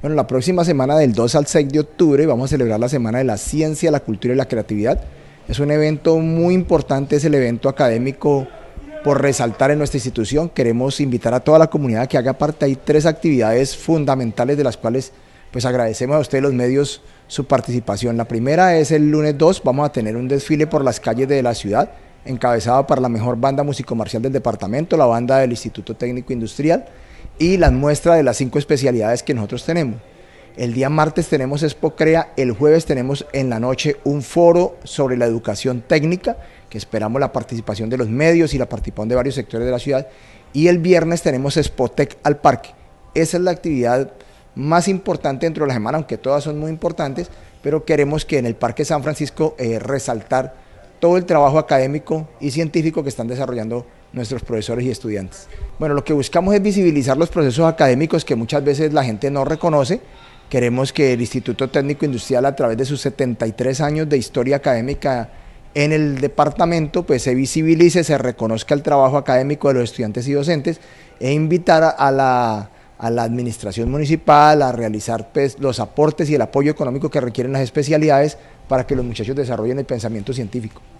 Bueno, la próxima semana del 2 al 6 de octubre vamos a celebrar la Semana de la Ciencia, la Cultura y la Creatividad. Es un evento muy importante, es el evento académico por resaltar en nuestra institución. Queremos invitar a toda la comunidad que haga parte. Hay tres actividades fundamentales de las cuales pues agradecemos a ustedes los medios su participación. La primera es el lunes 2, vamos a tener un desfile por las calles de la ciudad encabezada para la mejor banda musicomarcial del departamento, la banda del Instituto Técnico Industrial y la muestra de las cinco especialidades que nosotros tenemos. El día martes tenemos Crea, el jueves tenemos en la noche un foro sobre la educación técnica, que esperamos la participación de los medios y la participación de varios sectores de la ciudad. Y el viernes tenemos Tech al parque. Esa es la actividad más importante dentro de la semana, aunque todas son muy importantes, pero queremos que en el Parque San Francisco eh, resaltar todo el trabajo académico y científico que están desarrollando nuestros profesores y estudiantes. Bueno, lo que buscamos es visibilizar los procesos académicos que muchas veces la gente no reconoce. Queremos que el Instituto Técnico Industrial, a través de sus 73 años de historia académica en el departamento, pues se visibilice, se reconozca el trabajo académico de los estudiantes y docentes e invitar a la a la administración municipal a realizar pues, los aportes y el apoyo económico que requieren las especialidades para que los muchachos desarrollen el pensamiento científico.